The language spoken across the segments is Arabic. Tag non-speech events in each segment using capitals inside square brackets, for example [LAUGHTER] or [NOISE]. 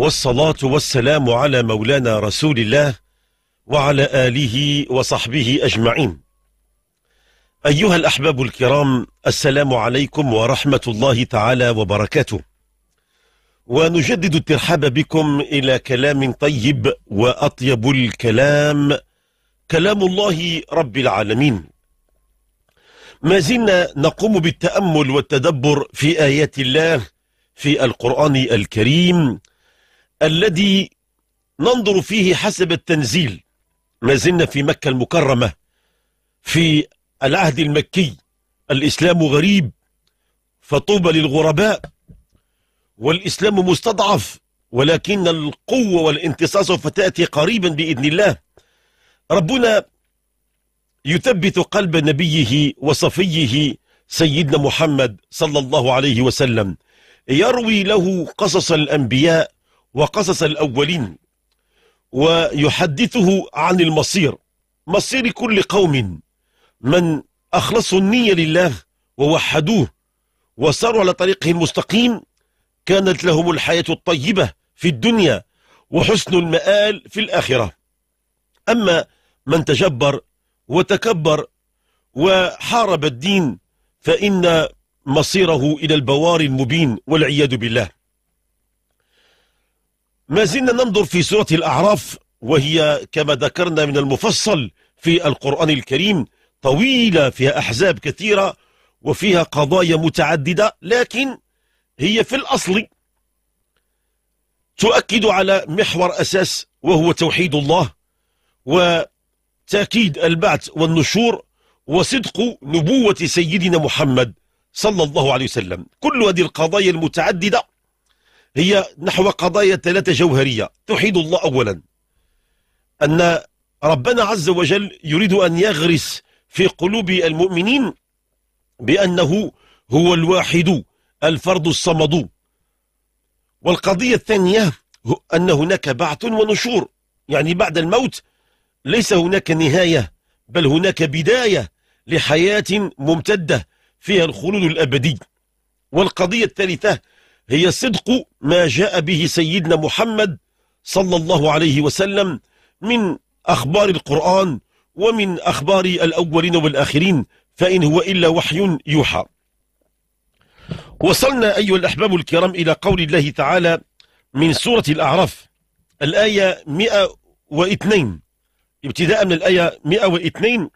والصلاة والسلام على مولانا رسول الله وعلى آله وصحبه أجمعين أيها الأحباب الكرام السلام عليكم ورحمة الله تعالى وبركاته ونجدد الترحاب بكم إلى كلام طيب وأطيب الكلام كلام الله رب العالمين ما زلنا نقوم بالتأمل والتدبر في آيات الله في القرآن الكريم الذي ننظر فيه حسب التنزيل ما زلنا في مكة المكرمة في العهد المكي الإسلام غريب فطوبى للغرباء والإسلام مستضعف ولكن القوة والانتصاص سوف تأتي قريبا بإذن الله ربنا يثبت قلب نبيه وصفيه سيدنا محمد صلى الله عليه وسلم يروي له قصص الأنبياء وقصص الأولين ويحدثه عن المصير مصير كل قوم من أخلصوا النية لله ووحدوه وساروا على طريقه المستقيم كانت لهم الحياة الطيبة في الدنيا وحسن المآل في الآخرة أما من تجبر وتكبر وحارب الدين فإن مصيره إلى البوار المبين والعياذ بالله ما زلنا ننظر في سورة الأعراف وهي كما ذكرنا من المفصل في القرآن الكريم طويلة فيها أحزاب كثيرة وفيها قضايا متعددة لكن هي في الأصل تؤكد على محور أساس وهو توحيد الله وتأكيد البعث والنشور وصدق نبوة سيدنا محمد صلى الله عليه وسلم كل هذه القضايا المتعددة هي نحو قضايا ثلاثة جوهرية توحيد الله أولا أن ربنا عز وجل يريد أن يغرس في قلوب المؤمنين بأنه هو الواحد الفرد الصمد والقضية الثانية أن هناك بعث ونشور يعني بعد الموت ليس هناك نهاية بل هناك بداية لحياة ممتدة فيها الخلود الأبدي والقضية الثالثة هي صدق ما جاء به سيدنا محمد صلى الله عليه وسلم من أخبار القرآن ومن أخبار الأولين والآخرين فإن هو إلا وحي يوحى وصلنا أيها الأحباب الكرام إلى قول الله تعالى من سورة الأعراف الآية 102 ابتداء من الآية 102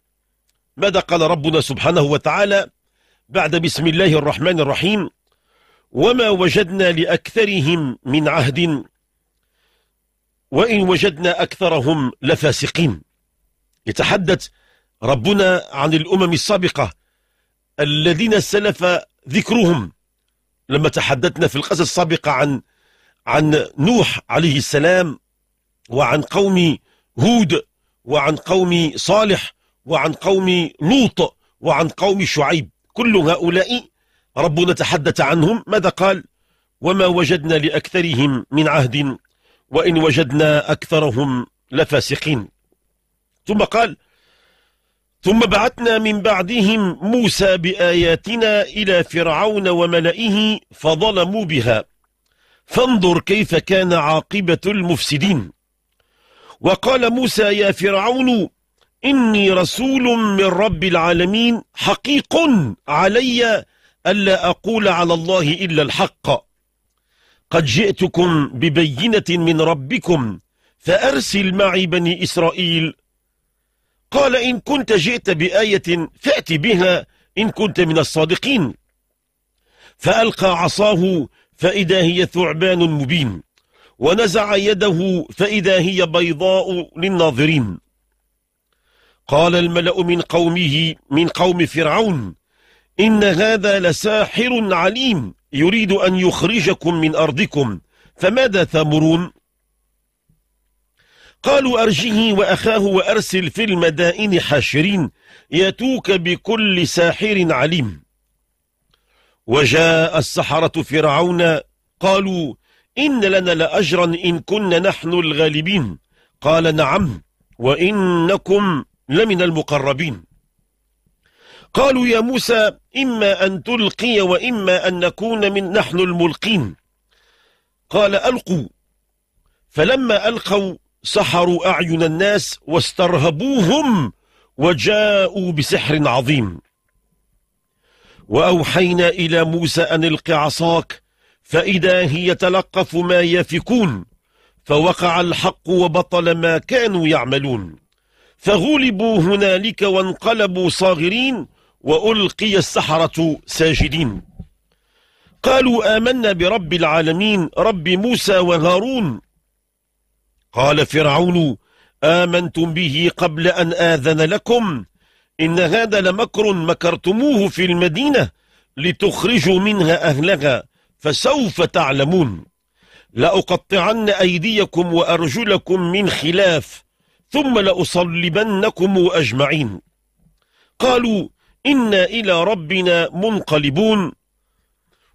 ماذا قال ربنا سبحانه وتعالى بعد بسم الله الرحمن الرحيم وما وجدنا لأكثرهم من عهد وإن وجدنا أكثرهم لفاسقين يتحدث ربنا عن الأمم السابقة الذين سلف ذكرهم لما تحدثنا في القصص السابقة عن عن نوح عليه السلام وعن قوم هود وعن قوم صالح وعن قوم لوط وعن قوم شعيب كل هؤلاء ربنا تحدث عنهم ماذا قال وما وجدنا لأكثرهم من عهد وإن وجدنا أكثرهم لفاسقين ثم قال ثم بعثنا من بعدهم موسى بآياتنا إلى فرعون وملئه فظلموا بها فانظر كيف كان عاقبة المفسدين وقال موسى يا فرعون إني رسول من رب العالمين حقيق علي ألا أقول على الله إلا الحق قد جئتكم ببينة من ربكم فأرسل معي بني إسرائيل قال إن كنت جئت بآية فأت بها إن كنت من الصادقين فألقى عصاه فإذا هي ثعبان مبين ونزع يده فإذا هي بيضاء للناظرين قال الملأ من قومه من قوم فرعون إن هذا لساحر عليم يريد أن يخرجكم من أرضكم فماذا تأمرون قالوا أرجه وأخاه وأرسل في المدائن حاشرين ياتوك بكل ساحر عليم وجاء السحرة فرعون قالوا إن لنا لأجرا إن كنا نحن الغالبين قال نعم وإنكم لمن المقربين قالوا يا موسى إما أن تلقي وإما أن نكون من نحن الملقين قال ألقوا فلما ألقوا سحروا أعين الناس واسترهبوهم وجاءوا بسحر عظيم وأوحينا إلى موسى أن الق عصاك فإذا هي تلقف ما يافكون فوقع الحق وبطل ما كانوا يعملون فغلبوا هنالك وانقلبوا صاغرين وألقي السحرة ساجدين قالوا آمنا برب العالمين رب موسى وهارون قال فرعون آمنتم به قبل أن آذن لكم إن هذا لمكر مكرتموه في المدينة لتخرجوا منها أهلها فسوف تعلمون لأقطعن أيديكم وأرجلكم من خلاف ثم لأصلبنكم أجمعين قالوا إنا إلى ربنا منقلبون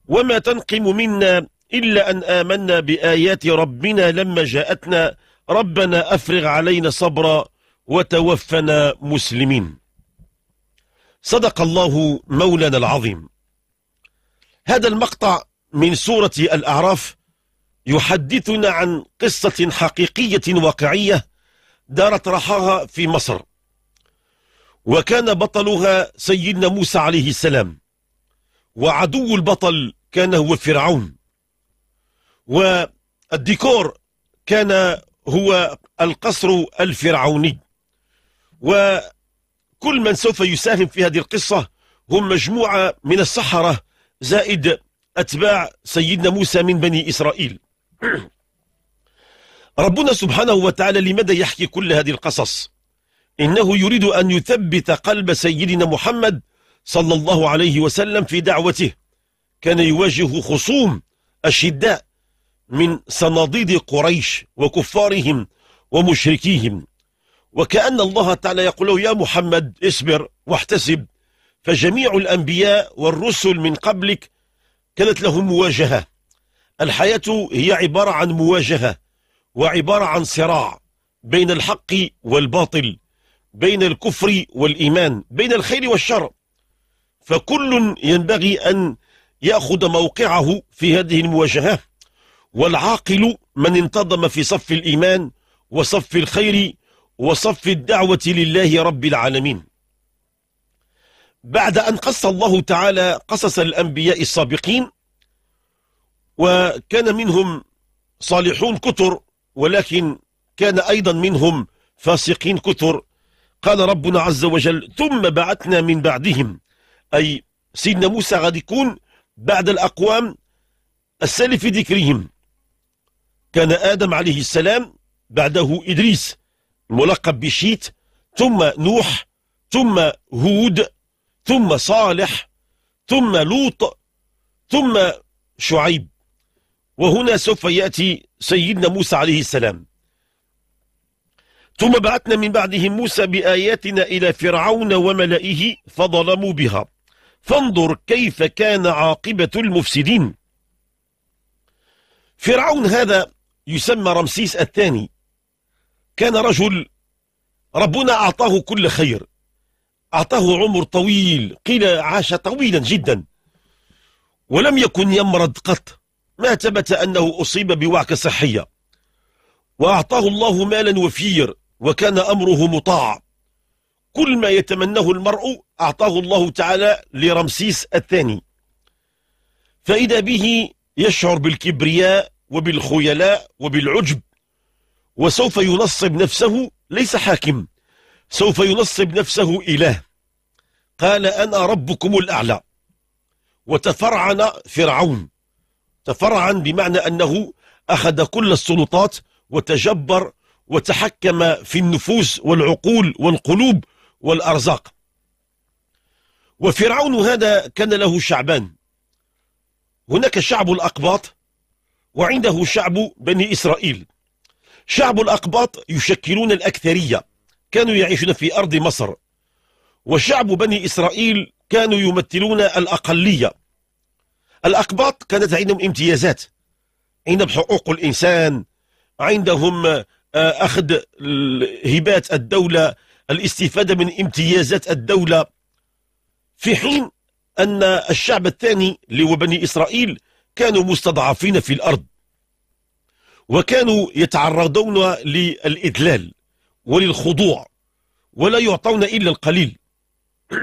وما تنقم منا إلا أن آمنا بآيات ربنا لما جاءتنا ربنا أفرغ علينا صبرا وتوفنا مسلمين صدق الله مولانا العظيم هذا المقطع من سورة الأعراف يحدثنا عن قصة حقيقية واقعية دارت رحاها في مصر وكان بطلها سيدنا موسى عليه السلام وعدو البطل كان هو فرعون والديكور كان هو القصر الفرعوني وكل من سوف يساهم في هذه القصة هم مجموعة من السحرة زائد أتباع سيدنا موسى من بني إسرائيل [CLEARS THROAT] ربنا سبحانه وتعالى لماذا يحكي كل هذه القصص إنه يريد أن يثبت قلب سيدنا محمد صلى الله عليه وسلم في دعوته كان يواجه خصوم أشداء من صناديد قريش وكفارهم ومشركيهم وكأن الله تعالى يقول له يا محمد اصبر واحتسب فجميع الأنبياء والرسل من قبلك كانت لهم مواجهة الحياة هي عبارة عن مواجهة وعبارة عن صراع بين الحق والباطل بين الكفر والإيمان بين الخير والشر فكل ينبغي أن يأخذ موقعه في هذه المواجهة والعاقل من انتظم في صف الإيمان وصف الخير وصف الدعوة لله رب العالمين بعد أن قص الله تعالى قصص الأنبياء السابقين وكان منهم صالحون كثر ولكن كان أيضا منهم فاسقين كثر قال ربنا عز وجل ثم بعثنا من بعدهم أي سيدنا موسى غادي يكون بعد الأقوام السلف في ذكرهم كان آدم عليه السلام بعده إدريس الملقب بشيت ثم نوح ثم هود ثم صالح ثم لوط ثم شعيب وهنا سوف يأتي سيدنا موسى عليه السلام ثم بعثنا من بعدهم موسى بآياتنا إلى فرعون وملئه فظلموا بها فانظر كيف كان عاقبة المفسدين فرعون هذا يسمى رمسيس الثاني كان رجل ربنا أعطاه كل خير أعطاه عمر طويل قيل عاش طويلا جدا ولم يكن يمرض قط ما ثبت أنه أصيب بوعكة صحية وأعطاه الله مالا وفير وكان أمره مطاع كل ما يتمناه المرء أعطاه الله تعالى لرمسيس الثاني فإذا به يشعر بالكبرياء وبالخيلاء وبالعجب وسوف ينصب نفسه ليس حاكم سوف ينصب نفسه إله قال أنا ربكم الأعلى وتفرعن فرعون تفرعن بمعنى أنه أخذ كل السلطات وتجبر وتحكم في النفوس والعقول والقلوب والأرزاق وفرعون هذا كان له شعبان هناك شعب الأقباط وعنده شعب بني إسرائيل شعب الأقباط يشكلون الأكثرية كانوا يعيشون في أرض مصر وشعب بني إسرائيل كانوا يمثلون الأقلية الأقباط كانت عندهم امتيازات عندهم حقوق الإنسان عندهم اخذ هبات الدولة الاستفادة من امتيازات الدولة في حين أن الشعب الثاني اللي هو بني إسرائيل كانوا مستضعفين في الأرض وكانوا يتعرضون للاذلال وللخضوع ولا يعطون إلا القليل [CLEARS THROAT]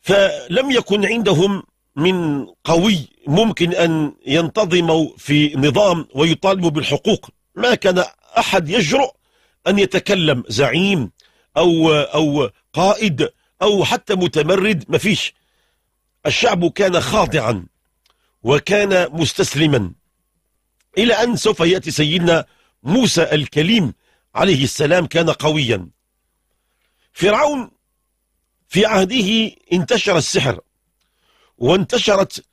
فلم يكن عندهم من قوي ممكن أن ينتظموا في نظام ويطالبوا بالحقوق ما كان أحد يجرؤ أن يتكلم زعيم أو, أو قائد أو حتى متمرد ما فيش الشعب كان خاضعا وكان مستسلما إلى أن سوف يأتي سيدنا موسى الكليم عليه السلام كان قويا فرعون في عهده انتشر السحر وانتشرت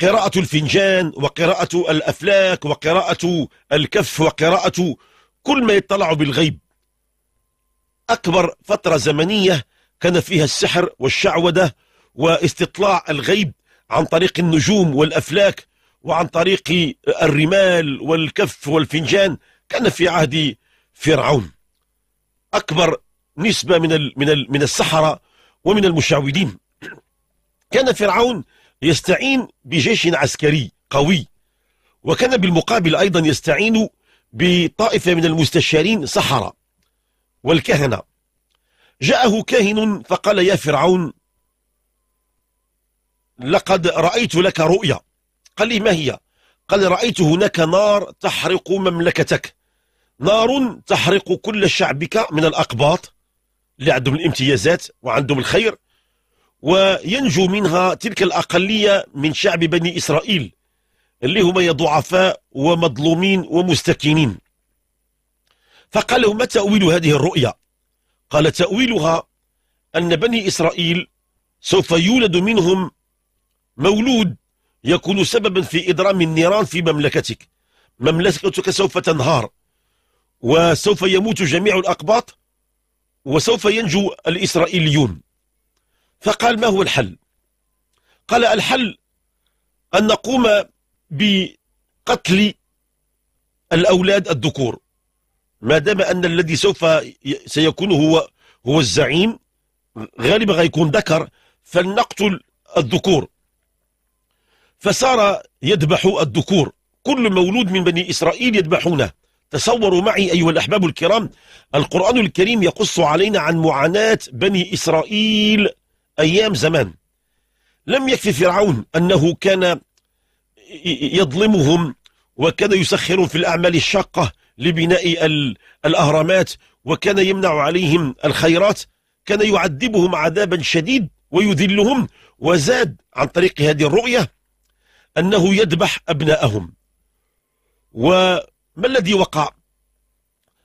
قراءة الفنجان وقراءة الأفلاك وقراءة الكف وقراءة كل ما يطلع بالغيب أكبر فترة زمنية كان فيها السحر والشعوذة واستطلاع الغيب عن طريق النجوم والأفلاك وعن طريق الرمال والكف والفنجان كان في عهد فرعون أكبر نسبة من من من السحرة ومن المشعوذين كان فرعون يستعين بجيش عسكري قوي وكان بالمقابل أيضا يستعين بطائفة من المستشارين سحرة والكهنة جاءه كاهن فقال يا فرعون لقد رأيت لك رؤيا قال لي ما هي قال رأيت هناك نار تحرق مملكتك نار تحرق كل شعبك من الأقباط اللي عندهم الامتيازات وعندهم الخير وينجو منها تلك الأقلية من شعب بني إسرائيل اللي هما ضعفاء ومظلومين ومستكينين فقال له ما تأويل هذه الرؤيا قال تأويلها أن بني إسرائيل سوف يولد منهم مولود يكون سببا في إضرام النيران في مملكتك مملكتك سوف تنهار وسوف يموت جميع الأقباط وسوف ينجو الإسرائيليون فقال ما هو الحل قال الحل أن نقوم بقتل الأولاد الذكور ما دام أن الذي سوف سيكون هو هو الزعيم غالبا غيكون ذكر فلنقتل الذكور فصار يذبح الذكور كل مولود من بني إسرائيل يذبحونه تصوروا معي أيها الأحباب الكرام القرآن الكريم يقص علينا عن معاناة بني إسرائيل أيام زمان لم يكفي فرعون أنه كان يظلمهم وكان يسخر في الأعمال الشاقة لبناء الأهرامات وكان يمنع عليهم الخيرات كان يعذبهم عذابا شديد ويذلهم وزاد عن طريق هذه الرؤية أنه يذبح أبناءهم وما الذي وقع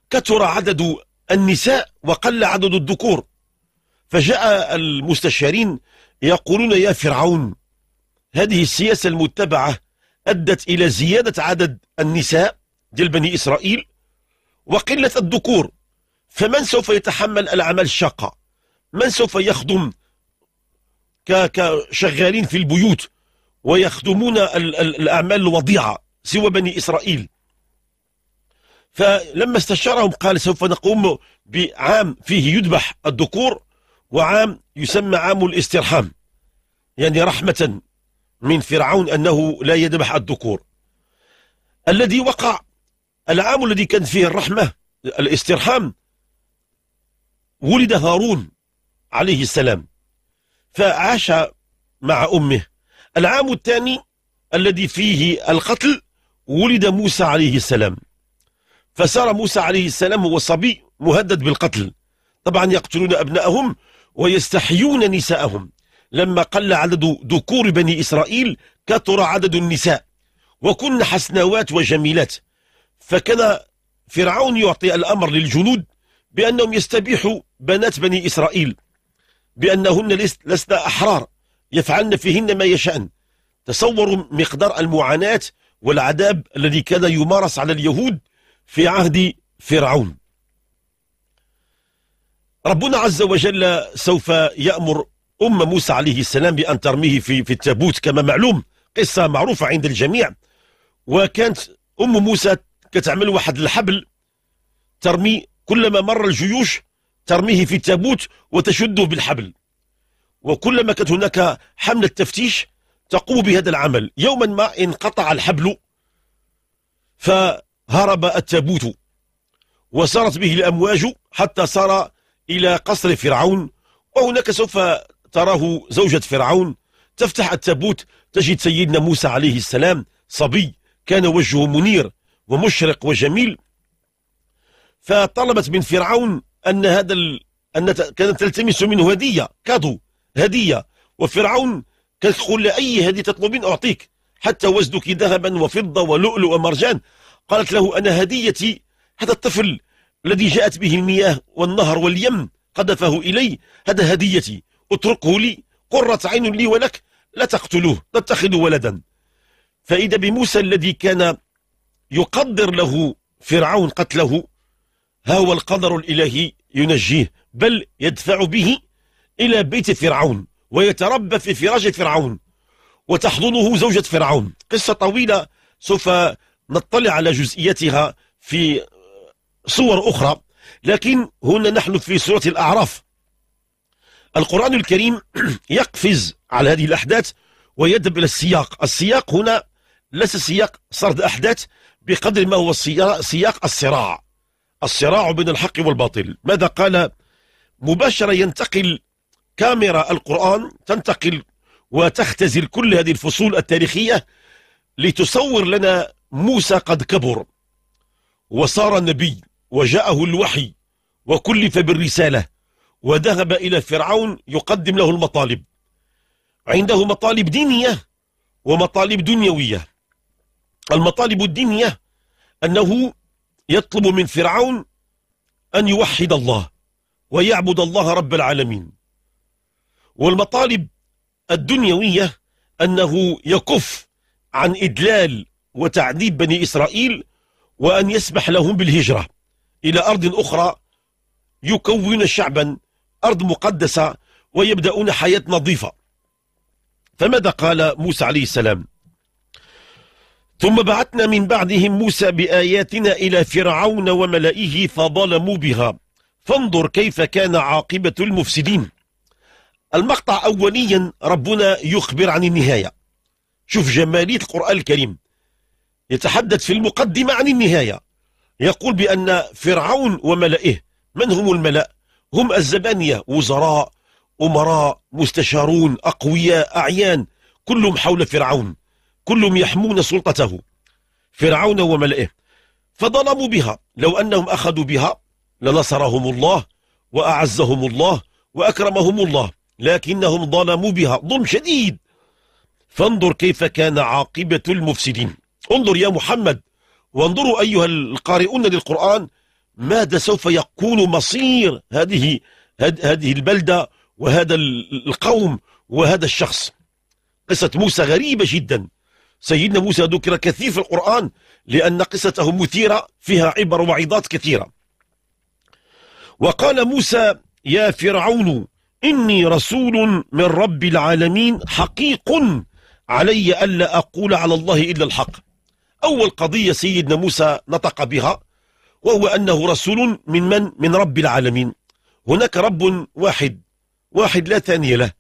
كثر عدد النساء وقل عدد الذكور فجاء المستشارين يقولون يا فرعون هذه السياسة المتبعة أدت إلى زيادة عدد النساء ديال بني إسرائيل وقلة الذكور فمن سوف يتحمل الأعمال الشاقة من سوف يخدم كشغالين في البيوت ويخدمون الأعمال الوضيعة سوى بني إسرائيل فلما استشارهم قال سوف نقوم بعام فيه يذبح الذكور وعام يسمى عام الاسترحام يعني رحمة من فرعون أنه لا يذبح الذكور الذي وقع العام الذي كان فيه الرحمة الاسترحام ولد هارون عليه السلام فعاش مع أمه العام الثاني الذي فيه القتل ولد موسى عليه السلام فصار موسى عليه السلام هو صبي مهدد بالقتل طبعا يقتلون أبنائهم ويستحيون نساءهم لما قل عدد ذكور بني إسرائيل كثر عدد النساء وكن حسناوات وجميلات فكان فرعون يعطي الأمر للجنود بأنهم يستبيحوا بنات بني إسرائيل بأنهن لسن أحرار يفعلن فيهن ما يشأن تصوروا مقدار المعاناة والعذاب الذي كان يمارس على اليهود في عهد فرعون ربنا عز وجل سوف يأمر أم موسى عليه السلام بأن ترميه في, في التابوت كما معلوم قصة معروفة عند الجميع وكانت أم موسى كتعمل واحد الحبل ترمي كلما مر الجيوش ترميه في التابوت وتشده بالحبل وكلما كانت هناك حملة تفتيش تقوم بهذا العمل يوما ما انقطع الحبل فهرب التابوت وسارت به الأمواج حتى صار إلى قصر فرعون وهناك سوف تراه زوجة فرعون تفتح التابوت تجد سيدنا موسى عليه السلام صبي كان وجهه منير ومشرق وجميل فطلبت من فرعون أن هذا ال... أن كانت تلتمس منه هدية كادو هدية وفرعون كانت تقول أي هدية تطلبين أعطيك حتى وزنك ذهبا وفضة ولؤلؤ ومرجان قالت له أنا هديتي هذا الطفل الذي جاءت به المياه والنهر واليم قذفه إلي هذا هديتي اتركه لي قرة عين لي ولك لا تقتلوه تتخذ ولدا فإذا بموسى الذي كان يقدر له فرعون قتله ها هو القدر الإلهي ينجيه بل يدفع به إلى بيت فرعون ويتربى في فراش فرعون وتحضنه زوجة فرعون قصة طويلة سوف نطلع على جزئيتها في صور أخرى لكن هنا نحن في سورة الأعراف القرآن الكريم [CLEARS THROAT] يقفز على هذه الأحداث ويذهب إلى السياق السياق هنا ليس سياق سرد أحداث بقدر ما هو سياق الصراع الصراع بين الحق والباطل ماذا قال مباشرة ينتقل كاميرا القرآن تنتقل وتختزل كل هذه الفصول التاريخية لتصور لنا موسى قد كبر وصار نبي وجاءه الوحي وكلف بالرسالة وذهب إلى فرعون يقدم له المطالب عنده مطالب دينية ومطالب دنيوية المطالب الدينية أنه يطلب من فرعون أن يوحد الله ويعبد الله رب العالمين والمطالب الدنيوية أنه يكف عن إدلال وتعذيب بني إسرائيل وأن يسمح لهم بالهجرة إلى أرض أخرى يكون شعبا أرض مقدسة ويبدأون حياة نظيفة فماذا قال موسى عليه السلام ثم بعثنا من بعدهم موسى بآياتنا إلى فرعون وملئه فظلموا بها فانظر كيف كان عاقبة المفسدين المقطع أوليا ربنا يخبر عن النهاية شوف جمالية القرآن الكريم يتحدث في المقدمة عن النهاية يقول بأن فرعون وملئه من هم الملأ؟ هم الزبانية وزراء أمراء مستشارون أقوياء أعيان كلهم حول فرعون كلهم يحمون سلطته فرعون وملئه فظلموا بها لو أنهم أخذوا بها لنصرهم الله وأعزهم الله وأكرمهم الله لكنهم ظلموا بها ظلم شديد فانظر كيف كان عاقبة المفسدين انظر يا محمد وانظروا أيها القارئون للقرآن ماذا سوف يكون مصير هذه هذه البلدة وهذا القوم وهذا الشخص قصة موسى غريبة جدا سيدنا موسى ذكر كثير في القرآن لأن قصته مثيرة فيها عبر وعظات كثيرة وقال موسى يا فرعون إني رسول من رب العالمين حقيق علي ألا أقول على الله إلا الحق أول قضية سيدنا موسى نطق بها وهو أنه رسول من من؟ من رب العالمين هناك رب واحد واحد لا ثاني له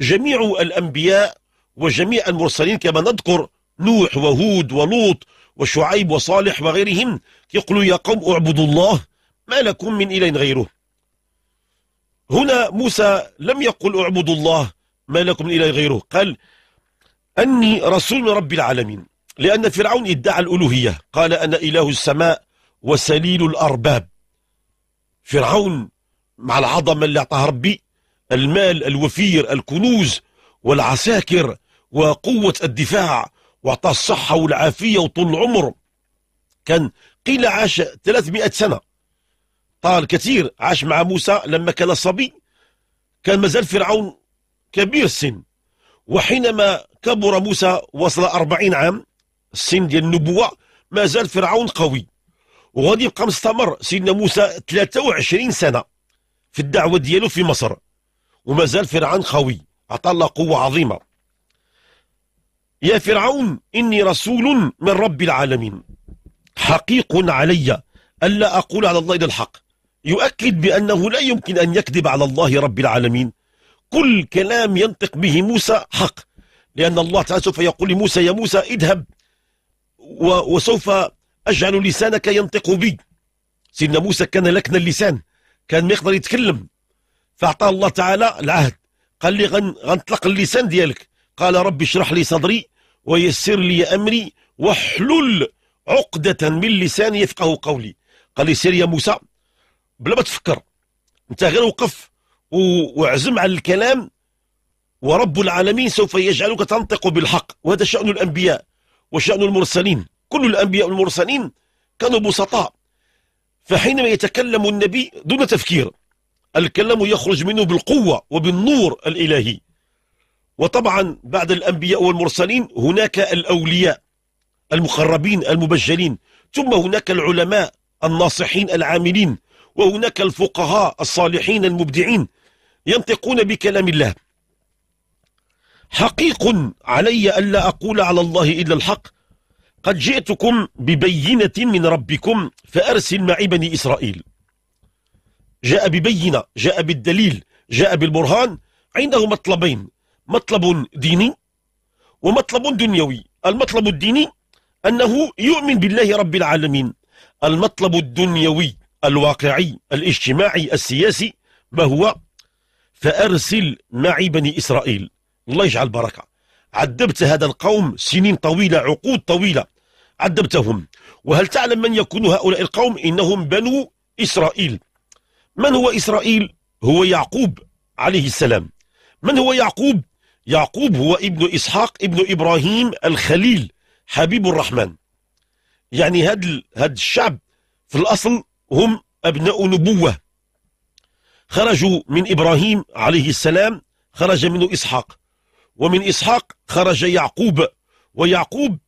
جميع الأنبياء وجميع المرسلين كما نذكر نوح وهود ولوط وشعيب وصالح وغيرهم يقولوا يا قوم اعبدوا الله ما لكم من إله غيره هنا موسى لم يقل اعبدوا الله ما لكم من إله غيره قال أني رسول من رب العالمين لأن فرعون ادعى الألوهية قال أنا إله السماء وسليل الأرباب فرعون مع العظمة اللي أعطاها ربي المال الوفير الكنوز والعساكر وقوة الدفاع وأعطاه الصحة والعافية وطول العمر كان قيل عاش 300 سنة طال كثير عاش مع موسى لما كان صبي كان مازال فرعون كبير السن وحينما كبر موسى وصل أربعين عام السن ديال النبوه مازال فرعون قوي وغادي يبقى مستمر سيدنا موسى 23 سنه في الدعوه ديالو في مصر ومازال فرعون قوي عطى الله قوه عظيمه يا فرعون اني رسول من رب العالمين حقيق علي الا اقول على الله الا الحق يؤكد بانه لا يمكن ان يكذب على الله رب العالمين كل كلام ينطق به موسى حق لأن الله تعالى سوف يقول لموسى يا موسى اذهب وسوف أجعل لسانك ينطق بي سيدنا موسى كان لكن اللسان كان ما يقدر يتكلم فأعطاه الله تعالى العهد قال لي غنطلق اللسان ديالك قال ربي اشرح لي صدري ويسر لي أمري واحلل عقدة من لساني يفقه قولي قال لي سير يا موسى بلا ما تفكر انت غير وقف وعزم على الكلام ورب العالمين سوف يجعلك تنطق بالحق وهذا شأن الأنبياء وشأن المرسلين كل الأنبياء والمرسلين كانوا بسطاء فحينما يتكلم النبي دون تفكير الكلام يخرج منه بالقوة وبالنور الإلهي وطبعا بعد الأنبياء والمرسلين هناك الأولياء المقربين المبجلين ثم هناك العلماء الناصحين العاملين وهناك الفقهاء الصالحين المبدعين ينطقون بكلام الله حقيق علي ألا أقول على الله إلا الحق قد جئتكم ببينة من ربكم فأرسل معي بني إسرائيل جاء ببينة جاء بالدليل جاء بالبرهان عنده مطلبين مطلب ديني ومطلب دنيوي المطلب الديني أنه يؤمن بالله رب العالمين المطلب الدنيوي الواقعي الاجتماعي السياسي ما هو فأرسل معي بني إسرائيل الله يجعل بركة عذبت هذا القوم سنين طويلة عقود طويلة عذبتهم وهل تعلم من يكون هؤلاء القوم إنهم بنو إسرائيل من هو إسرائيل هو يعقوب عليه السلام من هو يعقوب يعقوب هو ابن إسحاق ابن إبراهيم الخليل حبيب الرحمن يعني هاد, هاد الشعب في الأصل هم أبناء نبوة خرجوا من إبراهيم عليه السلام خرج منه إسحاق ومن إسحاق خرج يعقوب ويعقوب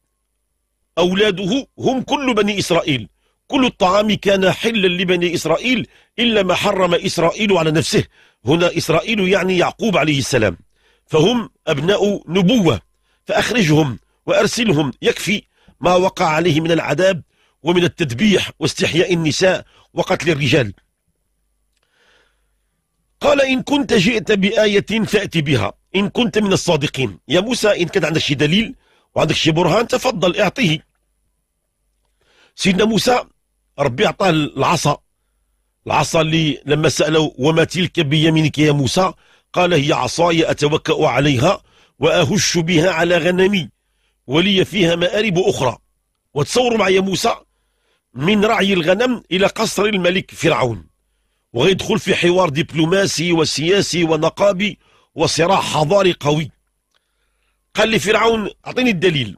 أولاده هم كل بني إسرائيل كل الطعام كان حلا لبني إسرائيل إلا ما حرم إسرائيل على نفسه هنا إسرائيل يعني يعقوب عليه السلام فهم أبناء نبوة فأخرجهم وأرسلهم يكفي ما وقع عليه من العذاب ومن التدبيح واستحياء النساء وقتل الرجال قال إن كنت جئت بآية فأت بها إن كنت من الصادقين يا موسى إن كان عندك شي دليل وعندك شي برهان تفضل اعطيه سيدنا موسى ربي أعطاه العصا العصا اللي لما سألوا وما تلك بيمينك يا موسى قال هي عصاي أتوكأ عليها وأهش بها على غنمي ولي فيها مآرب أخرى وتصوروا معي يا موسى من رعي الغنم إلى قصر الملك فرعون وغيدخل في حوار دبلوماسي وسياسي ونقابي وصراع حضاري قوي قال لي فرعون أعطيني الدليل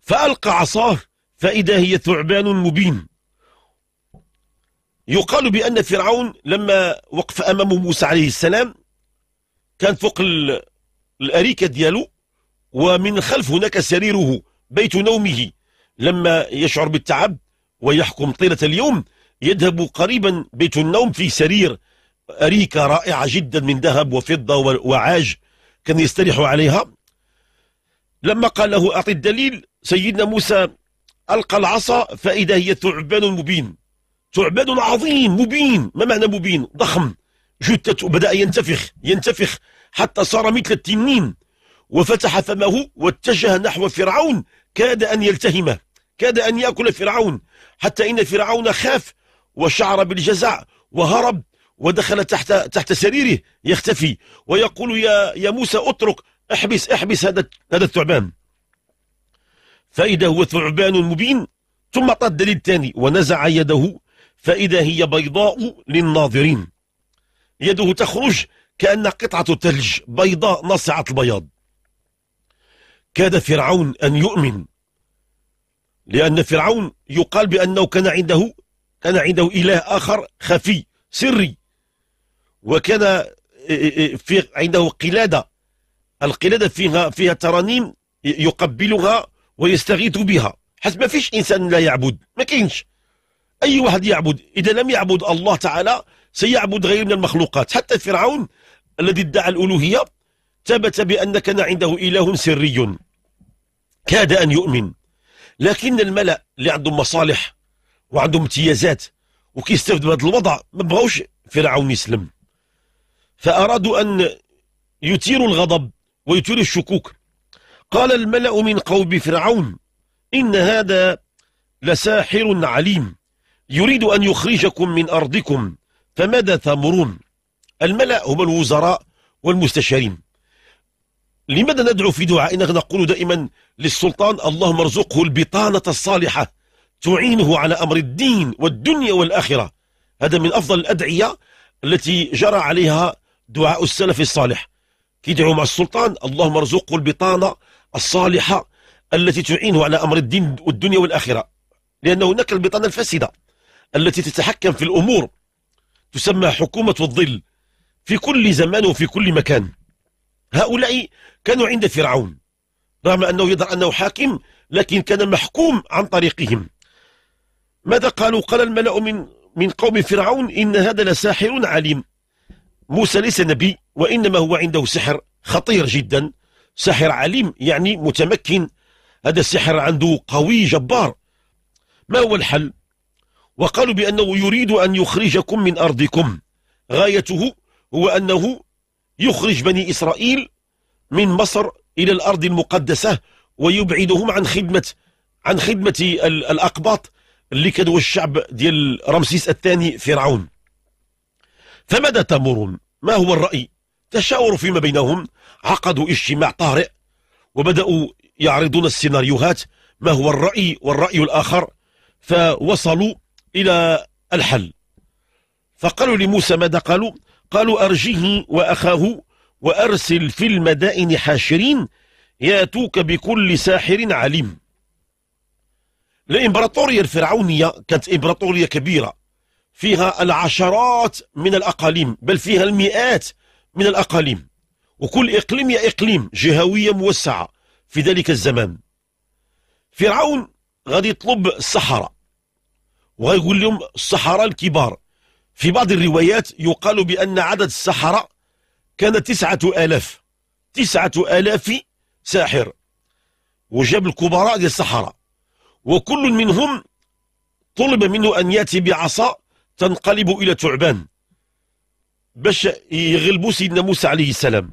فألقى عصاه فإذا هي ثعبان مبين يقال بأن فرعون لما وقف أمام موسى عليه السلام كان فوق الأريكة ديالو ومن خلف هناك سريره بيت نومه لما يشعر بالتعب ويحكم طيلة اليوم يذهب قريبا بيت النوم في سرير أريكة رائعة جدا من ذهب وفضة وعاج كان يستريح عليها لما قال له أعطي الدليل سيدنا موسى ألقى العصا فإذا هي ثعبان مبين ثعبان عظيم مبين ما معنى مبين ضخم جثته بدأ ينتفخ ينتفخ حتى صار مثل التنين وفتح فمه واتجه نحو فرعون كاد أن يلتهمه كاد أن يأكل فرعون حتى إن فرعون خاف وشعر بالجزع وهرب ودخل تحت تحت سريره يختفي ويقول يا يا موسى اترك احبس احبس هذا هذا الثعبان فإذا هو ثعبان مبين ثم أعطى الدليل الثاني ونزع يده فإذا هي بيضاء للناظرين يده تخرج كأن قطعة ثلج بيضاء ناصعة البياض كاد فرعون أن يؤمن لأن فرعون يقال بأنه كان عنده كان عنده إله آخر خفي سري وكان إيه، إيه، إيه، في عنده قلادة القلادة فيها فيها ترانيم يقبلها ويستغيث بها حسب ما فيش إنسان لا يعبد ما كاينش أي واحد يعبد إذا لم يعبد الله تعالى سيعبد غير من المخلوقات حتى فرعون الذي ادعى الألوهية ثبت بأن كان عنده إله سري كاد أن يؤمن لكن الملأ اللي عندهم مصالح وعندهم امتيازات من بهذا الوضع ما بغاوش فرعون يسلم فأرادوا أن يثيروا الغضب ويثيروا الشكوك قال الملأ من قوم فرعون إن هذا لساحر عليم يريد أن يخرجكم من أرضكم فماذا تأمرون الملأ هم الوزراء والمستشارين لماذا ندعو في دعائنا نقول دائما للسلطان اللهم ارزقه البطانة الصالحة تعينه على أمر الدين والدنيا والآخرة هذا من أفضل الأدعية التي جرى عليها دعاء السلف الصالح كيدعو مع السلطان اللهم ارزقه البطانة الصالحة التي تعينه على أمر الدين والدنيا والآخرة لأن هناك البطانة الفاسدة التي تتحكم في الأمور تسمى حكومة الظل في كل زمان وفي كل مكان هؤلاء كانوا عند فرعون رغم أنه يظهر أنه حاكم لكن كان محكوم عن طريقهم ماذا قالوا قال الملأ من من قوم فرعون إن هذا لساحر عليم موسى ليس نبي وإنما هو عنده سحر خطير جدا سحر عليم يعني متمكن هذا السحر عنده قوي جبار ما هو الحل وقالوا بأنه يريد أن يخرجكم من أرضكم غايته هو أنه يخرج بني إسرائيل من مصر إلى الأرض المقدسة ويبعدهم عن خدمة عن خدمة الأقباط اللي كانوا الشعب ديال رمسيس الثاني فرعون فماذا تمرون ما هو الرأي تشاوروا فيما بينهم عقدوا اجتماع طارئ وبدأوا يعرضون السيناريوهات ما هو الرأي والرأي الآخر فوصلوا إلى الحل فقالوا لموسى ماذا قالوا قالوا أرجه وأخاه وأرسل في المدائن حاشرين ياتوك بكل ساحر عليم الإمبراطورية الفرعونية كانت إمبراطورية كبيرة فيها العشرات من الأقاليم بل فيها المئات من الأقاليم وكل إقليم يا إقليم جهوية موسعة في ذلك الزمان فرعون غادي يطلب الصحراء ويقول لهم الصحراء الكبار في بعض الروايات يقال بأن عدد السحرة كان تسعة آلاف تسعة آلاف ساحر وجاب الكبراء ديال السحرة وكل منهم طلب منه أن يأتي بعصا تنقلب إلى ثعبان باش يغلبوا سيدنا موسى عليه السلام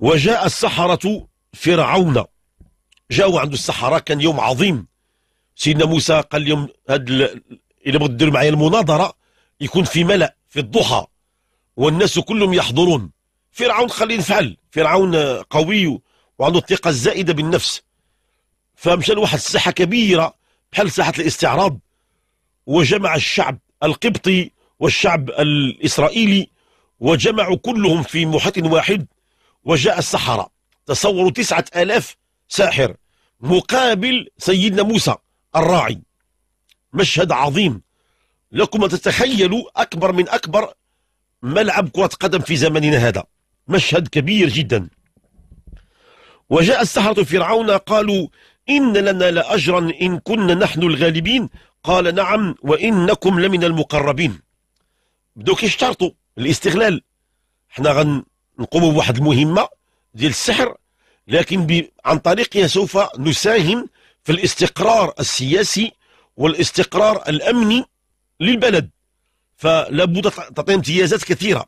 وجاء السحرة فرعون جاءوا عند السحرة كان يوم عظيم سيدنا موسى قال لهم هاد إلى إلا بغيت معايا المناظرة يكون في ملأ في الضحى والناس كلهم يحضرون فرعون خليه نفعل فرعون قوي وعنده الثقة الزائدة بالنفس فمشى لواحد الساحة كبيرة بحال ساحة الاستعراض وجمع الشعب القبطي والشعب الإسرائيلي وجمعوا كلهم في محيط واحد وجاء السحرة تصوروا تسعة آلاف ساحر مقابل سيدنا موسى الراعي مشهد عظيم لكم أن تتخيلوا أكبر من أكبر ملعب كرة قدم في زمننا هذا مشهد كبير جدا وجاء السحرة فرعون قالوا إن لنا لأجرا إن كنا نحن الغالبين قال نعم وإنكم لمن المقربين بدو كيشترطوا الاستغلال حنا غنقوموا بواحد المهمة ديال السحر لكن ب... عن طريقها سوف نساهم في الاستقرار السياسي والاستقرار الأمني للبلد فلا بد تعطي امتيازات كثيرة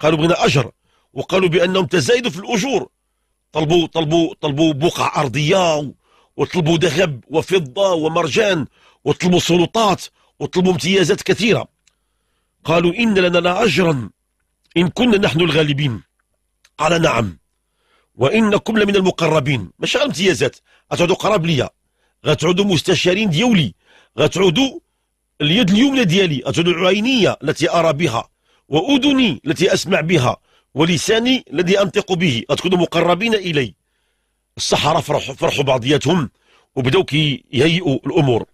قالوا بغينا أجر وقالوا بأنهم تزايدوا في الأجور طلبوا طلبوا طلبوا بقع أرضية وطلبوا ذهب وفضة ومرجان وطلبوا سلطات وطلبوا امتيازات كثيرة قالوا إن لنا لأجرا إن كنا نحن الغالبين قال نعم وإنكم لمن المقربين مش غير امتيازات غتعودوا قراب ليا غتعودوا مستشارين ديولي غتعودوا اليد اليمنى ديالي غتعودوا عيني التي أرى بها وأذني التي أسمع بها ولساني الذي أنطق به غتكونوا مقربين إلي الصحراء فرحوا, فرحوا بعضياتهم وبداو يهيئوا الأمور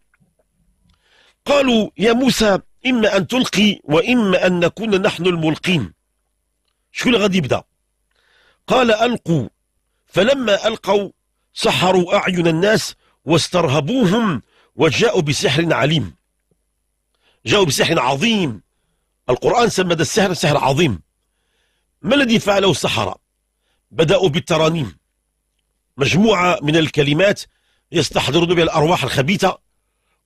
قالوا يا موسى إما أن تلقي وإما أن نكون نحن الملقين شكون غادي يبدأ قال ألقوا فلما ألقوا سحروا أعين الناس واسترهبوهم وجاءوا بسحر عليم جاءوا بسحر عظيم القرآن سمى السحر سحر عظيم ما الذي فعله السحرة بدأوا بالترانيم مجموعة من الكلمات يستحضرون بها الأرواح الخبيثة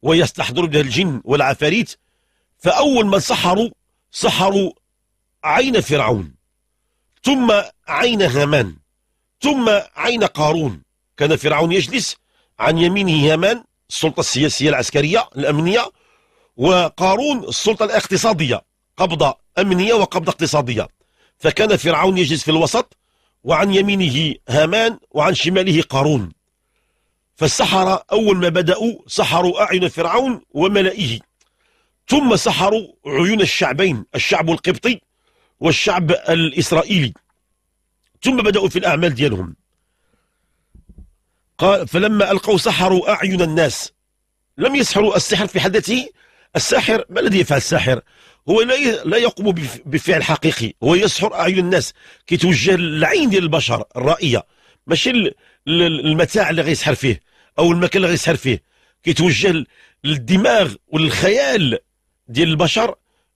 ويستحضرون بها الجن والعفاريت فأول من سحروا سحروا عين فرعون ثم عين هامان ثم عين قارون كان فرعون يجلس عن يمينه هامان السلطة السياسية العسكرية الأمنية وقارون السلطة الاقتصادية قبضة أمنية وقبضة اقتصادية فكان فرعون يجلس في الوسط وعن يمينه هامان وعن شماله قارون فالسحرة أول ما بدأوا سحروا أعين فرعون وملئه ثم سحروا عيون الشعبين الشعب القبطي والشعب الإسرائيلي ثم بدأوا في الأعمال ديالهم قال فلما ألقوا سحروا أعين الناس لم يسحروا السحر في حد ذاته الساحر ما الذي يفعل الساحر هو لا لا يقوم بفعل حقيقي هو يسحر اعين الناس كيتوجه للعين ديال البشر الرائيه ماشي المتاع اللي غيسحر فيه او المكان اللي غيسحر فيه كيتوجه للدماغ وللخيال ديال البشر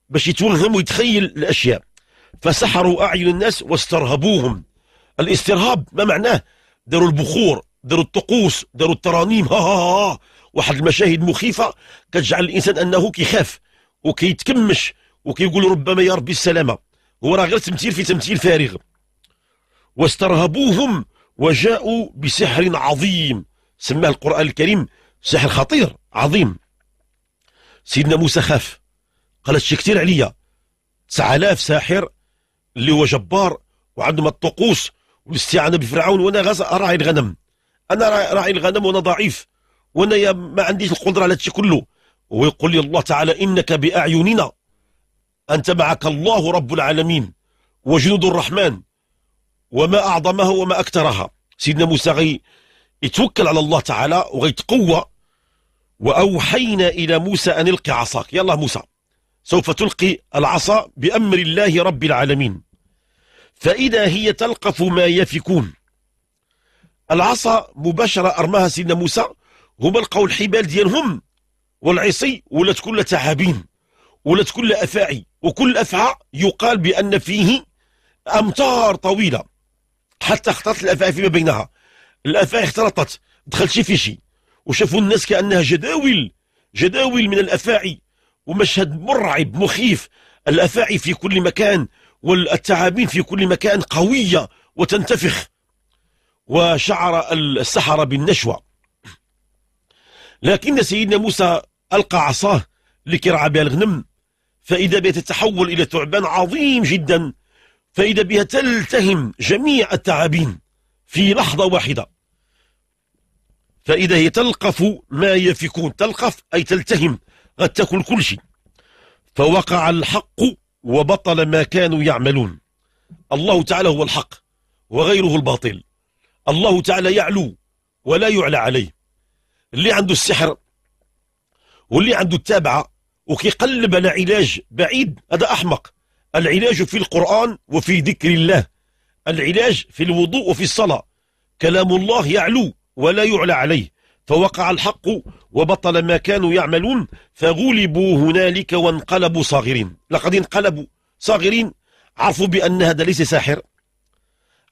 باش يتوهم ويتخيل الاشياء فسحروا اعين الناس واسترهبوهم الاسترهاب ما معناه داروا البخور داروا الطقوس داروا الترانيم ها ها ها واحد المشاهد مخيفه كتجعل الانسان انه كيخاف وكيتكمش وكيقول ربما يا ربي السلامه هو راه غير تمثيل في تمثيل فارغ واسترهبوهم وجاءوا بسحر عظيم سماه القران الكريم سحر خطير عظيم سيدنا موسى خاف قال هادشي كثير عليا 9000 ساحر اللي هو جبار وعندهم الطقوس والاستعانه بفرعون وانا راعي الغنم انا راعي الغنم وانا ضعيف وانا ما عنديش القدره على هادشي كله ويقول لي الله تعالى إنك بأعيننا أنت معك الله رب العالمين وجنود الرحمن وما أعظمها وما أكثرها سيدنا موسى غي يتوكل على الله تعالى وغيتقوى وأوحينا إلى موسى أن القي عصاك يلا موسى سوف تلقي العصا بأمر الله رب العالمين فإذا هي تلقف ما يفكون العصا مباشرة أرماها سيدنا موسى هما لقوا الحبال ديالهم والعصي ولات كلها تعابين ولات كلها أفاعي وكل أفعى يقال بأن فيه أمطار طويلة حتى اختلطت الأفاعي فيما بينها الأفاعي اختلطت دخلت شي في شي وشافوا الناس كأنها جداول جداول من الأفاعي ومشهد مرعب مخيف الأفاعي في كل مكان والتعابين في كل مكان قوية وتنتفخ وشعر السحرة بالنشوة لكن سيدنا موسى ألقى عصاه لكي بها الغنم فإذا بها تتحول إلى ثعبان عظيم جدا فإذا بها تلتهم جميع الثعابين في لحظة واحدة فإذا هي تلقف ما يفكون تلقف أي تلتهم قد تأكل كل شيء فوقع الحق وبطل ما كانوا يعملون الله تعالى هو الحق وغيره الباطل الله تعالى يعلو ولا يعلى عليه اللي عنده السحر واللي عنده التابعة وكيقلب على علاج بعيد هذا أحمق العلاج في القرآن وفي ذكر الله العلاج في الوضوء وفي الصلاة كلام الله يعلو ولا يعلى عليه فوقع الحق وبطل ما كانوا يعملون فغلبوا هنالك وانقلبوا صاغرين لقد انقلبوا صاغرين عرفوا بأن هذا ليس ساحر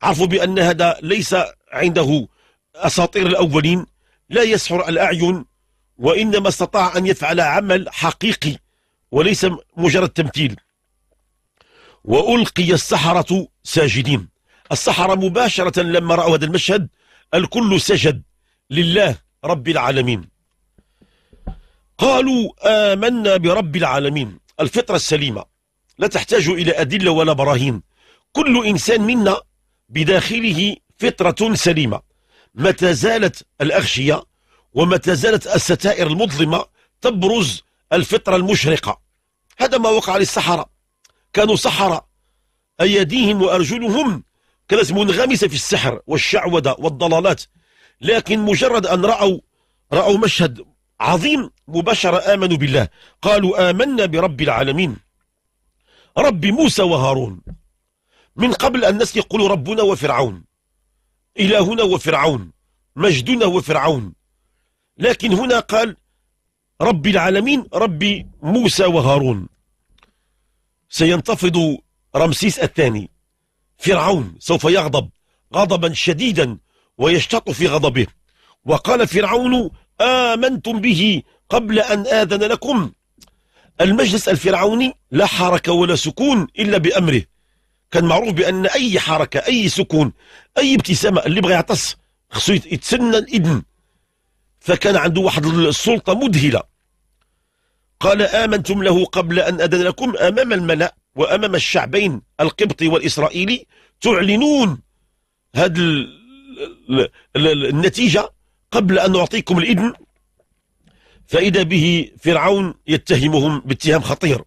عرفوا بأن هذا ليس عنده أساطير الأولين لا يسحر الأعين وإنما استطاع أن يفعل عمل حقيقي وليس مجرد تمثيل وألقي السحرة ساجدين السحرة مباشرة لما رأوا هذا المشهد الكل سجد لله رب العالمين قالوا آمنا برب العالمين الفطرة السليمة لا تحتاج إلى أدلة ولا براهين كل إنسان منا بداخله فطرة سليمة متى زالت الأغشية ومتى زالت الستائر المظلمة تبرز الفطرة المشرقة هذا ما وقع للسحرة كانوا سحرة أيديهم وأرجلهم كانت منغمسة في السحر والشعوذة والضلالات لكن مجرد أن رأوا رأوا مشهد عظيم مباشرة آمنوا بالله قالوا آمنا برب العالمين رب موسى وهارون من قبل أن الناس يقولوا ربنا وفرعون إلهنا هو فرعون مجدنا هو فرعون لكن هنا قال رب العالمين رب موسى وهارون سينتفض رمسيس الثاني فرعون سوف يغضب غضبا شديدا ويشتط في غضبه وقال فرعون آمنتم به قبل أن آذن لكم المجلس الفرعوني لا حركة ولا سكون إلا بأمره كان معروف بأن أي حركة أي سكون اي ابتسامه اللي بغى يعطس خصو يتسنى الاذن فكان عنده واحد السلطه مذهله قال امنتم له قبل ان اذن لكم امام الملا وامام الشعبين القبطي والاسرائيلي تعلنون هذه النتيجه قبل ان اعطيكم الاذن فاذا به فرعون يتهمهم باتهام خطير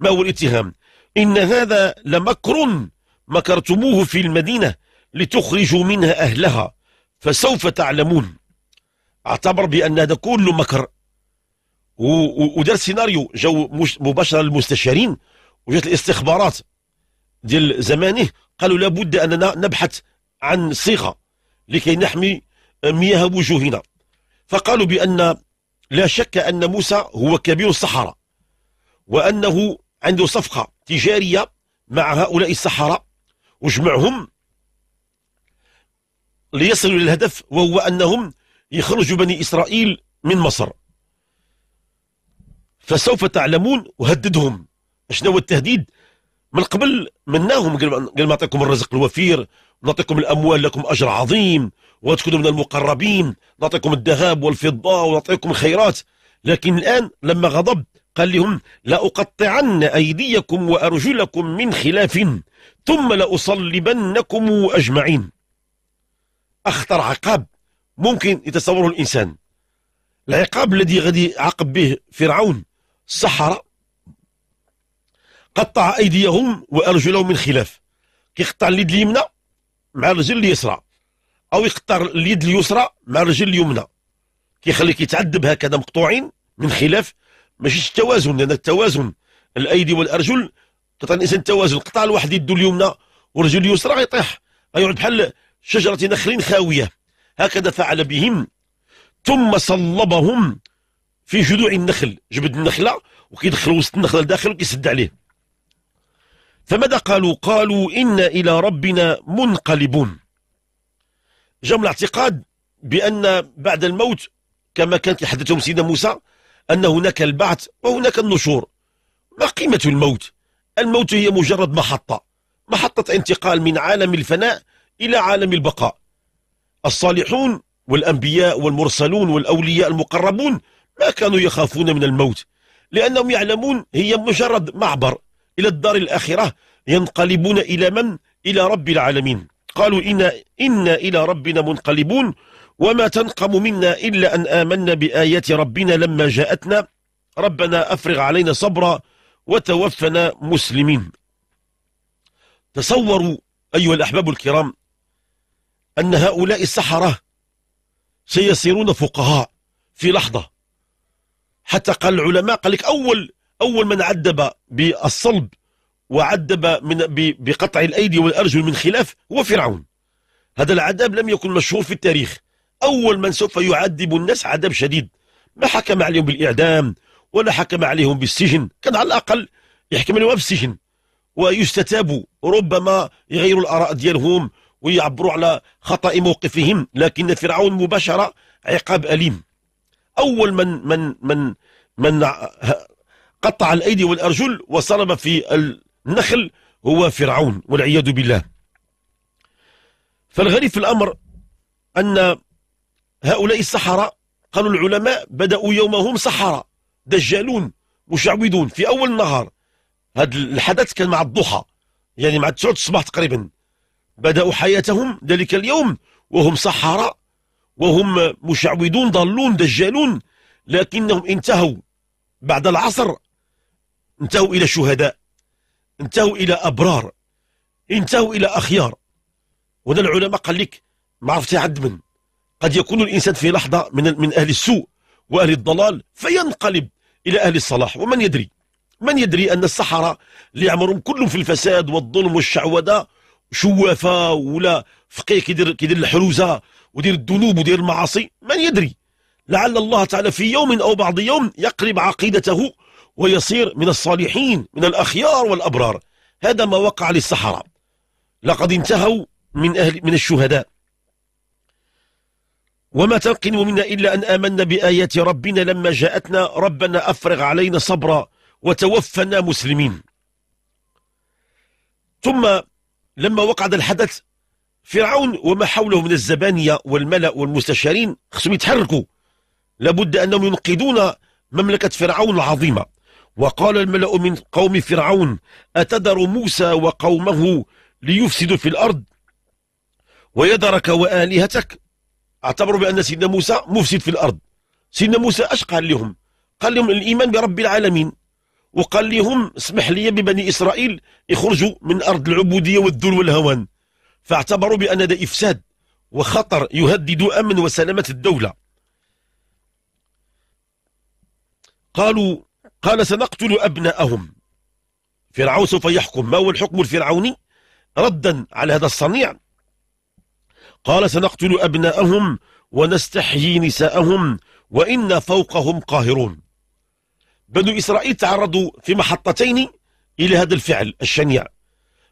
ما هو الاتهام ان هذا لمكر مكرتموه في المدينه لتخرجوا منها أهلها فسوف تعلمون اعتبر بأن هذا كله مكر ودار سيناريو جو مباشرة للمستشارين وجات الاستخبارات ديال زمانه قالوا لابد أننا نبحث عن صيغة لكي نحمي مياه وجوهنا فقالوا بأن لا شك أن موسى هو كبير الصحراء وأنه عنده صفقة تجارية مع هؤلاء السحرة وجمعهم ليصلوا للهدف وهو أنهم يخرجوا بني إسرائيل من مصر فسوف تعلمون وهددهم شنو هو التهديد من قبل مناهم قال نعطيكم الرزق الوفير نعطيكم الأموال لكم أجر عظيم وتكونوا من المقربين نعطيكم الذهب والفضة ونعطيكم الخيرات لكن الآن لما غضب قال لهم لأقطعن أيديكم وأرجلكم من خلاف ثم لأصلبنكم أجمعين اخطر عقاب ممكن يتصوره الانسان العقاب الذي غادي عاقب به فرعون الصحراء قطع ايديهم وارجلهم من خلاف كيقطع اليد اليمنى مع الرجل اليسرى او يقطع اليد اليسرى مع الرجل اليمنى كيخليك يتعذب هكذا مقطوعين من خلاف ماشي التوازن لان التوازن الايدي والارجل تعطي الانسان التوازن قطع الواحد يده اليمنى ورجل اليسرى غيطيح غيقعد بحال شجرة نخل خاوية هكذا فعل بهم ثم صلبهم في جذوع النخل جبد النخلة وكيدخل وسط النخلة لداخل وكيسد عليه فماذا قالوا قالوا إنا إلى ربنا منقلبون جاهم الاعتقاد بأن بعد الموت كما كانت يحدثهم سيدنا موسى أن هناك البعث وهناك النشور ما قيمة الموت الموت هي مجرد محطة محطة انتقال من عالم الفناء إلى عالم البقاء الصالحون والأنبياء والمرسلون والأولياء المقربون ما كانوا يخافون من الموت لأنهم يعلمون هي مجرد معبر إلى الدار الآخرة ينقلبون إلى من؟ إلى رب العالمين قالوا إنا, إنا إلى ربنا منقلبون وما تنقم منا إلا أن آمنا بآيات ربنا لما جاءتنا ربنا أفرغ علينا صبرا وتوفنا مسلمين تصوروا أيها الأحباب الكرام أن هؤلاء السحرة سيصيرون فقهاء في لحظة حتى قال العلماء قال لك أول أول من عدب بالصلب وعدب من بقطع الأيدي والأرجل من خلاف هو فرعون هذا العذاب لم يكن مشهور في التاريخ أول من سوف يعذب الناس عذاب شديد ما حكم عليهم بالإعدام ولا حكم عليهم بالسجن كان على الأقل يحكم عليهم بالسجن ويستتابوا ربما يغيروا الآراء ديالهم ويعبروا على خطأ موقفهم لكن فرعون مباشرة عقاب أليم أول من من من من قطع الأيدي والأرجل وصلب في النخل هو فرعون والعياذ بالله فالغريب في الأمر أن هؤلاء السحرة قالوا العلماء بدأوا يومهم سحرة دجالون مشعوذون في أول النهار هذا الحدث كان مع الضحى يعني مع 9 الصباح تقريبا بدأوا حياتهم ذلك اليوم وهم سحرة وهم مشعوذون ضالون دجالون لكنهم انتهوا بعد العصر انتهوا إلى شهداء انتهوا إلى أبرار انتهوا إلى أخيار وهنا العلماء قال لك ما عد من قد يكون الإنسان في لحظة من, من أهل السوء وأهل الضلال فينقلب إلى أهل الصلاح ومن يدري من يدري أن السحرة اللي عمرهم كلهم في الفساد والظلم والشعوذة شوافه ولا فقيه كيدير كيدير الحروزه ودير الذنوب ودير المعاصي من يدري لعل الله تعالى في يوم او بعض يوم يقلب عقيدته ويصير من الصالحين من الاخيار والابرار هذا ما وقع للصحراء لقد انتهوا من اهل من الشهداء وما تنقم منا الا ان امنا بايات ربنا لما جاءتنا ربنا افرغ علينا صبرا وتوفنا مسلمين ثم لما وقع الحدث فرعون وما حوله من الزبانية والملأ والمستشارين خصهم يتحركوا لابد أنهم ينقذون مملكة فرعون العظيمة وقال الملأ من قوم فرعون أتدر موسى وقومه ليفسدوا في الأرض ويدرك وآلهتك اعتبروا بأن سيدنا موسى مفسد في الأرض سيدنا موسى أشقى لهم قال لهم الإيمان برب العالمين وقال لهم اسمح لي ببني إسرائيل يخرجوا من أرض العبودية والذل والهوان فاعتبروا بأن هذا إفساد وخطر يهدد أمن وسلامة الدولة قالوا قال سنقتل أبناءهم فرعون سوف يحكم ما هو الحكم الفرعوني ردا على هذا الصنيع قال سنقتل أبناءهم ونستحيي نساءهم وإنا فوقهم قاهرون بنو إسرائيل تعرضوا في محطتين إلى هذا الفعل الشنيع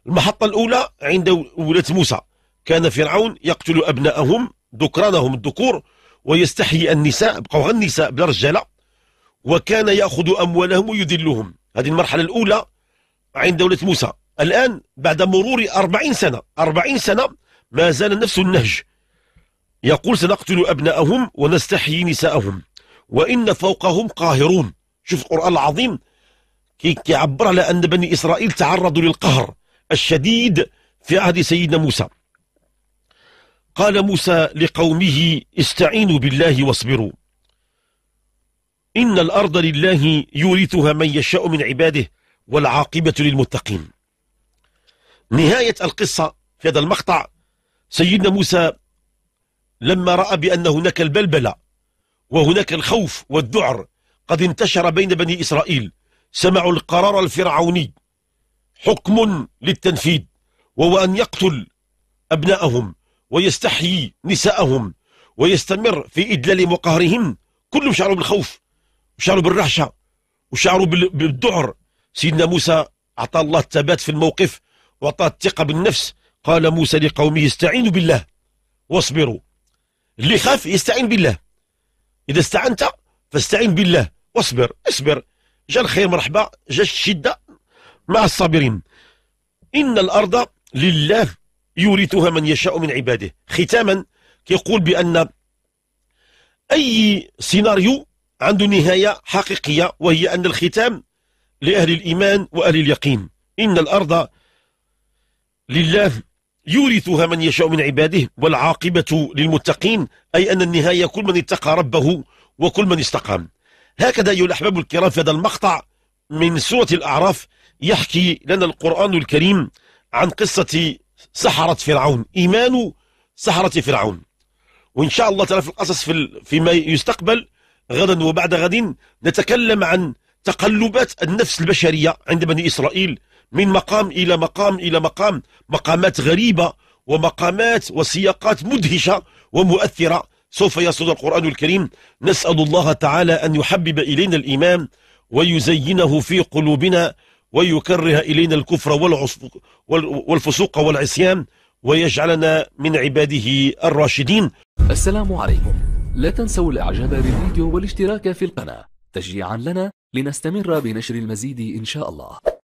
المحطة الأولى عند ولاة موسى كان فرعون يقتل أبناءهم ذكرانهم الذكور ويستحيي النساء بقوا النساء بلا رجالة وكان يأخذ أموالهم ويذلهم هذه المرحلة الأولى عند دولة موسى الآن بعد مرور أربعين سنة أربعين سنة ما زال نفس النهج يقول سنقتل أبناءهم ونستحيي نساءهم وإن فوقهم قاهرون شوف القرآن العظيم كيعبر على أن بني إسرائيل تعرضوا للقهر الشديد في عهد سيدنا موسى قال موسى لقومه استعينوا بالله واصبروا إن الأرض لله يورثها من يشاء من عباده والعاقبة للمتقين نهاية القصة في هذا المقطع سيدنا موسى لما رأى بأن هناك البلبلة وهناك الخوف والذعر قد انتشر بين بني إسرائيل سمعوا القرار الفرعوني حكم للتنفيذ وهو أن يقتل أبناءهم ويستحيي نساءهم ويستمر في إدلال مقهرهم كلهم شعروا بالخوف وشعروا بالرهشة وشعروا بالذعر سيدنا موسى أعطى الله الثبات في الموقف وأعطاه الثقة بالنفس قال موسى لقومه استعينوا بالله واصبروا اللي خاف يستعين بالله إذا استعنت فاستعين بالله واصبر اصبر جا الخير مرحبا جا الشدة مع الصابرين إن الأرض لله يورثها من يشاء من عباده ختاما كيقول بأن أي سيناريو عنده نهاية حقيقية وهي أن الختام لأهل الإيمان وأهل اليقين إن الأرض لله يورثها من يشاء من عباده والعاقبة للمتقين أي أن النهاية كل من اتقى ربه وكل من استقام هكذا أيها الأحباب الكرام في هذا المقطع من سورة الأعراف يحكي لنا القرآن الكريم عن قصة سحرة فرعون إيمان سحرة فرعون وإن شاء الله تعالى في القصص في فيما يستقبل غدا وبعد غد نتكلم عن تقلبات النفس البشرية عند بني إسرائيل من مقام إلى مقام إلى مقام مقامات غريبة ومقامات وسياقات مدهشة ومؤثرة سوف يصل القرآن الكريم نسأل الله تعالى أن يحبب إلينا الإيمان ويزينه في قلوبنا ويكره إلينا الكفر والفسوق والعصيان ويجعلنا من عباده الراشدين السلام عليكم لا تنسوا الإعجاب بالفيديو والاشتراك في القناة تشجيعا لنا لنستمر بنشر المزيد إن شاء الله